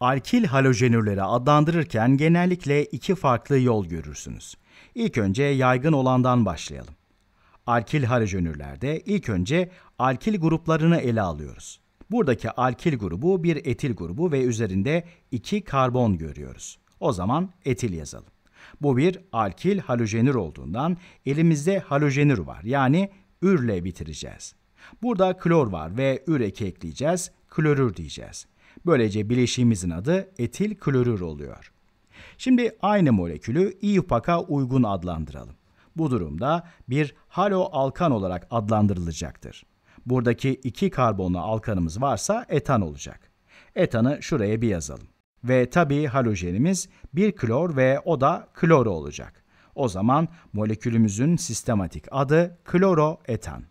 Alkil halojenürleri adlandırırken genellikle iki farklı yol görürsünüz. İlk önce yaygın olandan başlayalım. Alkil halojenürlerde ilk önce alkil gruplarını ele alıyoruz. Buradaki alkil grubu bir etil grubu ve üzerinde iki karbon görüyoruz. O zaman etil yazalım. Bu bir alkil halojenür olduğundan elimizde halojenür var yani ürle bitireceğiz. Burada klor var ve ür eki ekleyeceğiz, klorür diyeceğiz. Böylece bileşiğimizin adı etil klorür oluyor. Şimdi aynı molekülü İUPAK'a uygun adlandıralım. Bu durumda bir halo alkan olarak adlandırılacaktır. Buradaki iki karbonlu alkanımız varsa etan olacak. Etanı şuraya bir yazalım. Ve tabii halojenimiz bir klor ve o da kloro olacak. O zaman molekülümüzün sistematik adı kloroetan.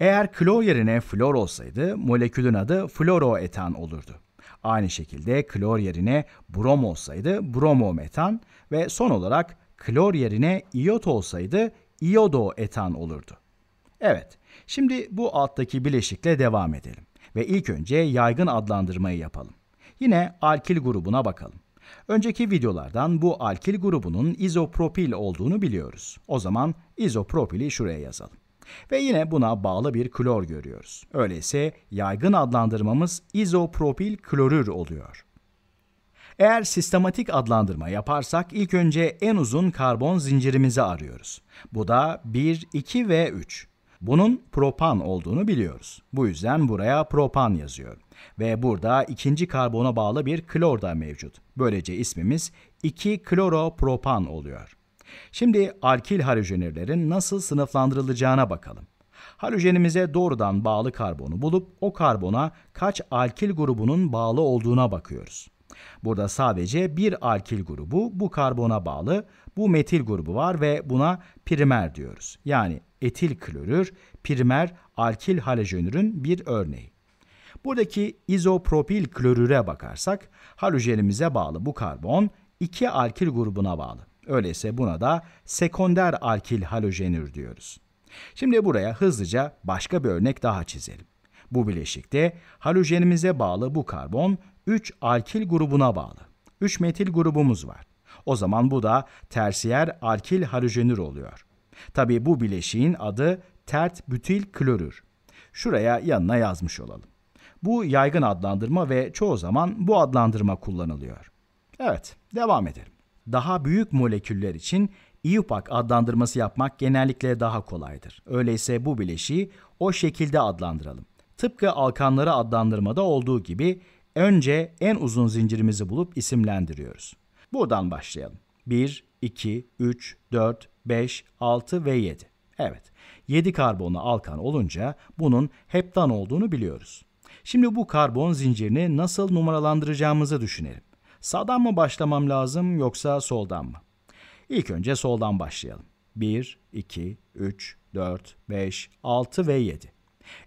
Eğer klor yerine flor olsaydı molekülün adı floroetan olurdu. Aynı şekilde klor yerine brom olsaydı bromometan ve son olarak klor yerine iyot olsaydı iodoetan olurdu. Evet, şimdi bu alttaki bileşikle devam edelim ve ilk önce yaygın adlandırmayı yapalım. Yine alkil grubuna bakalım. Önceki videolardan bu alkil grubunun izopropil olduğunu biliyoruz. O zaman izopropili şuraya yazalım. Ve yine buna bağlı bir klor görüyoruz. Öyleyse yaygın adlandırmamız izopropil klorür oluyor. Eğer sistematik adlandırma yaparsak ilk önce en uzun karbon zincirimizi arıyoruz. Bu da 1, 2 ve 3. Bunun propan olduğunu biliyoruz. Bu yüzden buraya propan yazıyorum. Ve burada ikinci karbona bağlı bir klor da mevcut. Böylece ismimiz 2-kloropropan oluyor. Şimdi alkil halojenlerin nasıl sınıflandırılacağına bakalım. Halojenimize doğrudan bağlı karbonu bulup o karbona kaç alkil grubunun bağlı olduğuna bakıyoruz. Burada sadece bir alkil grubu bu karbona bağlı, bu metil grubu var ve buna primer diyoruz. Yani etil klorür, primer alkil halojenürün bir örneği. Buradaki izopropil klorüre bakarsak halojenimize bağlı bu karbon iki alkil grubuna bağlı. Öyleyse buna da sekonder alkil halojenür diyoruz. Şimdi buraya hızlıca başka bir örnek daha çizelim. Bu bileşikte halojenimize bağlı bu karbon 3 alkil grubuna bağlı. 3 metil grubumuz var. O zaman bu da tersiyer alkil halojenür oluyor. Tabii bu bileşiğin adı tert butil klorür. Şuraya yanına yazmış olalım. Bu yaygın adlandırma ve çoğu zaman bu adlandırma kullanılıyor. Evet, devam edelim daha büyük moleküller için IUPAC adlandırması yapmak genellikle daha kolaydır. Öyleyse bu bileşiği o şekilde adlandıralım. Tıpkı alkanları adlandırmada olduğu gibi önce en uzun zincirimizi bulup isimlendiriyoruz. Buradan başlayalım. 1, 2, 3, 4, 5, 6 ve 7. Evet, 7 karbonlu alkan olunca bunun heptan olduğunu biliyoruz. Şimdi bu karbon zincirini nasıl numaralandıracağımızı düşünelim. Sağdan mı başlamam lazım yoksa soldan mı? İlk önce soldan başlayalım. 1, 2, 3, 4, 5, 6 ve 7.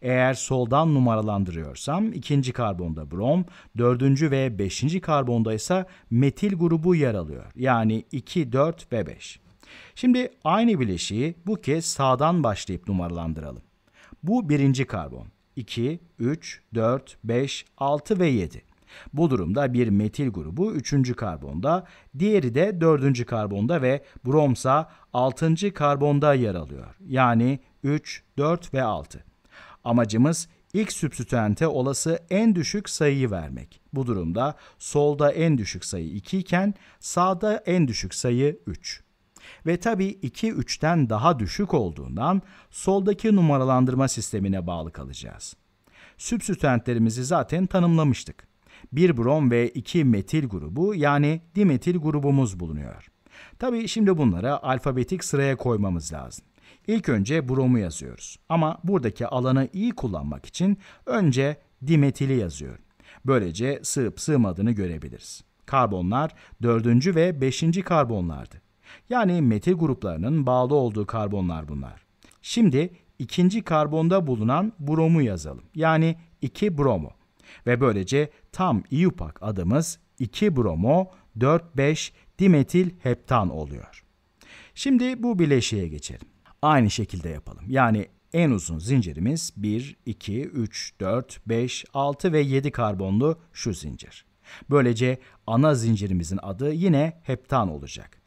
Eğer soldan numaralandırıyorsam ikinci karbonda brom, dördüncü ve beşinci karbonda ise metil grubu yer alıyor. Yani 2, 4 ve 5. Şimdi aynı bileşiği bu kez sağdan başlayıp numaralandıralım. Bu birinci karbon. 2, 3, 4, 5, 6 ve 7. Bu durumda bir metil grubu 3. karbonda, diğeri de 4. karbonda ve bromsa 6. karbonda yer alıyor. Yani 3, 4 ve 6. Amacımız ilk sübstitüente olası en düşük sayıyı vermek. Bu durumda solda en düşük sayı 2 iken sağda en düşük sayı 3. Ve tabi 2 3'ten daha düşük olduğundan soldaki numaralandırma sistemine bağlı kalacağız. Sübstitüentlerimizi zaten tanımlamıştık bir brom ve iki metil grubu yani dimetil grubumuz bulunuyor. Tabi şimdi bunlara alfabetik sıraya koymamız lazım. İlk önce bromu yazıyoruz ama buradaki alanı iyi kullanmak için önce dimetili yazıyorum. Böylece sığıp sığmadığını görebiliriz. Karbonlar 4. ve 5. karbonlardı. Yani metil gruplarının bağlı olduğu karbonlar bunlar. Şimdi ikinci karbonda bulunan bromu yazalım. Yani 2 bromo. Ve böylece tam iupak adımız 2 bromo 4-5 dimetil heptan oluyor. Şimdi bu bileşiğe geçelim. Aynı şekilde yapalım. Yani en uzun zincirimiz 1, 2, 3, 4, 5, 6 ve 7 karbonlu şu zincir. Böylece ana zincirimizin adı yine heptan olacak.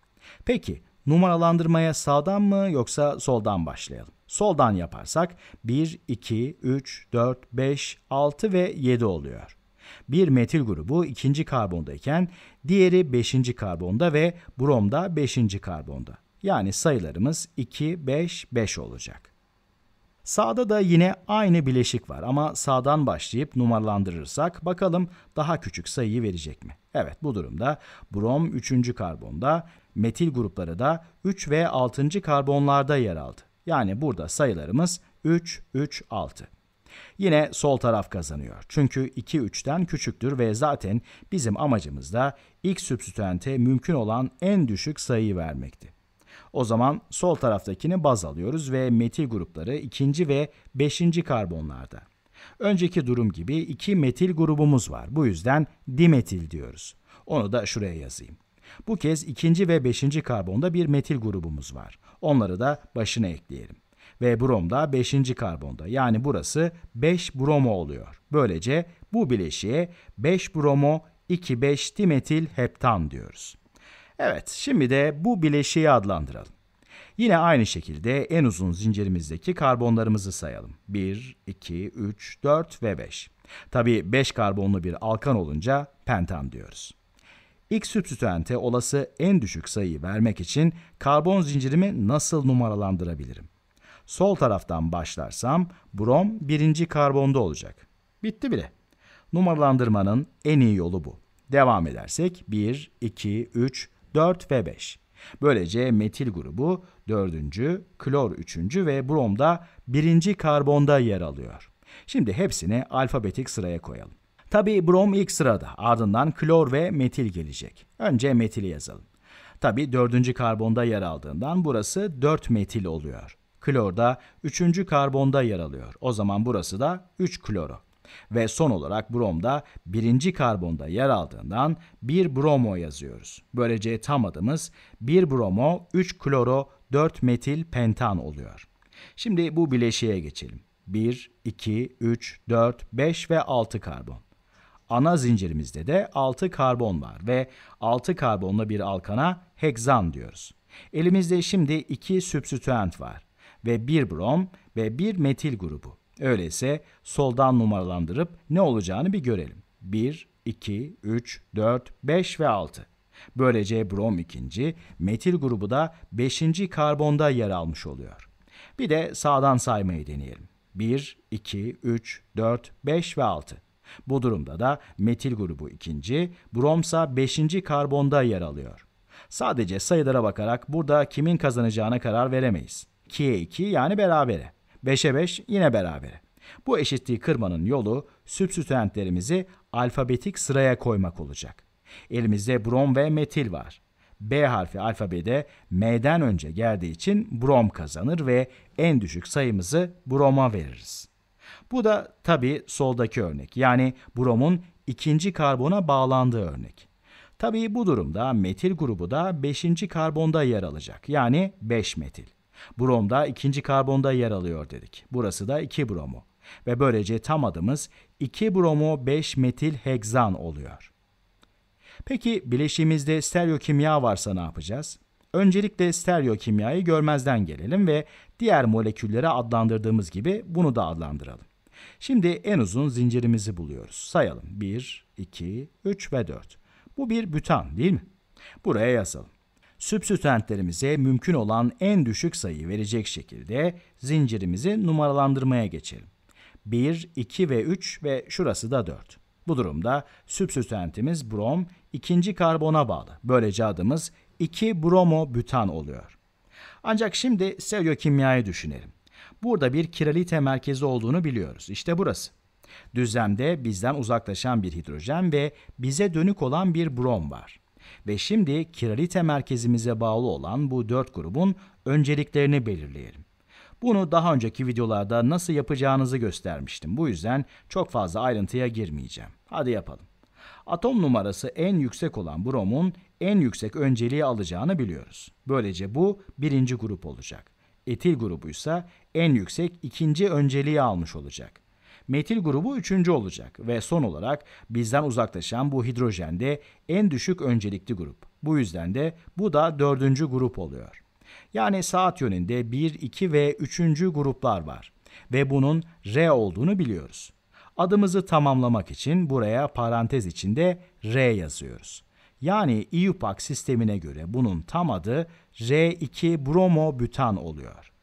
Peki Numaralandırmaya sağdan mı yoksa soldan başlayalım? Soldan yaparsak 1, 2, 3, 4, 5, 6 ve 7 oluyor. Bir metil grubu ikinci karbondayken diğeri beşinci karbonda ve brom da beşinci karbonda. Yani sayılarımız 2, 5, 5 olacak. Sağda da yine aynı bileşik var ama sağdan başlayıp numaralandırırsak bakalım daha küçük sayıyı verecek mi? Evet bu durumda brom 3. karbonda, metil grupları da 3 ve 6. karbonlarda yer aldı. Yani burada sayılarımız 3, 3, 6. Yine sol taraf kazanıyor. Çünkü 2 3'ten küçüktür ve zaten bizim amacımız da x substituente mümkün olan en düşük sayıyı vermekti. O zaman sol taraftakini baz alıyoruz ve metil grupları ikinci ve beşinci karbonlarda. Önceki durum gibi iki metil grubumuz var. Bu yüzden dimetil diyoruz. Onu da şuraya yazayım. Bu kez ikinci ve beşinci karbonda bir metil grubumuz var. Onları da başına ekleyelim. Ve brom da beşinci karbonda. Yani burası 5 bromo oluyor. Böylece bu bileşiğe 5 bromo 2,5 dimetil heptan diyoruz. Evet, şimdi de bu bileşiği adlandıralım. Yine aynı şekilde en uzun zincirimizdeki karbonlarımızı sayalım. 1, 2, 3, 4 ve 5. Tabii 5 karbonlu bir alkan olunca pentan diyoruz. İlk sübstitüente olası en düşük sayıyı vermek için karbon zincirimi nasıl numaralandırabilirim? Sol taraftan başlarsam brom birinci karbonda olacak. Bitti bile. Numaralandırmanın en iyi yolu bu. Devam edersek 1, 2, 3, 4 ve 5. Böylece metil grubu 4. klor 3. ve brom da 1. karbonda yer alıyor. Şimdi hepsini alfabetik sıraya koyalım. Tabi brom ilk sırada ardından klor ve metil gelecek. Önce metili yazalım. Tabi 4. karbonda yer aldığından burası 4 metil oluyor. Klor da 3. karbonda yer alıyor. O zaman burası da 3 kloro ve son olarak bromda birinci karbonda yer aldığından 1 bromo yazıyoruz. Böylece tam adımız 1 bromo 3 kloro 4 metil pentan oluyor. Şimdi bu bileşiğe geçelim. 1, 2, 3, 4, 5 ve 6 karbon. Ana zincirimizde de 6 karbon var ve 6 karbonlu bir alkana heksan diyoruz. Elimizde şimdi 2 substituent var ve 1 brom ve 1 metil grubu. Öyleyse soldan numaralandırıp ne olacağını bir görelim. 1, 2, 3, 4, 5 ve 6. Böylece brom ikinci, metil grubu da 5. karbonda yer almış oluyor. Bir de sağdan saymayı deneyelim. 1, 2, 3, 4, 5 ve 6. Bu durumda da metil grubu ikinci, bromsa 5. karbonda yer alıyor. Sadece sayılara bakarak burada kimin kazanacağına karar veremeyiz. 2'ye 2 yani berabere. 5'e 5 yine berabere. Bu eşitliği kırmanın yolu sübstitüentlerimizi alfabetik sıraya koymak olacak. Elimizde brom ve metil var. B harfi alfabede M'den önce geldiği için brom kazanır ve en düşük sayımızı broma veririz. Bu da tabi soldaki örnek yani bromun ikinci karbona bağlandığı örnek. Tabii bu durumda metil grubu da 5. karbonda yer alacak. Yani 5 metil. Brom da ikinci karbonda yer alıyor dedik. Burası da 2 bromo. Ve böylece tam adımız 2 bromo 5 metil heksan oluyor. Peki bileşiğimizde kimya varsa ne yapacağız? Öncelikle stereo stereokimyayı görmezden gelelim ve diğer moleküllere adlandırdığımız gibi bunu da adlandıralım. Şimdi en uzun zincirimizi buluyoruz. Sayalım. 1, 2, 3 ve 4. Bu bir bütan değil mi? Buraya yazalım. Sübstütentlerimize mümkün olan en düşük sayı verecek şekilde zincirimizi numaralandırmaya geçelim. 1, 2 ve 3 ve şurası da 4. Bu durumda sübstütentimiz brom ikinci karbona bağlı. Böylece adımız 2 bromobütan oluyor. Ancak şimdi stereokimyayı düşünelim. Burada bir kiralite merkezi olduğunu biliyoruz. İşte burası. Düzlemde bizden uzaklaşan bir hidrojen ve bize dönük olan bir brom var ve şimdi Kiralite merkezimize bağlı olan bu dört grubun önceliklerini belirleyelim. Bunu daha önceki videolarda nasıl yapacağınızı göstermiştim. Bu yüzden çok fazla ayrıntıya girmeyeceğim. Hadi yapalım. Atom numarası en yüksek olan bromun en yüksek önceliği alacağını biliyoruz. Böylece bu birinci grup olacak. Etil grubu ise en yüksek ikinci önceliği almış olacak metil grubu üçüncü olacak ve son olarak bizden uzaklaşan bu hidrojen de en düşük öncelikli grup. Bu yüzden de bu da dördüncü grup oluyor. Yani saat yönünde 1, 2 ve 3. gruplar var ve bunun R olduğunu biliyoruz. Adımızı tamamlamak için buraya parantez içinde R yazıyoruz. Yani IUPAC sistemine göre bunun tam adı R2 bromobütan oluyor.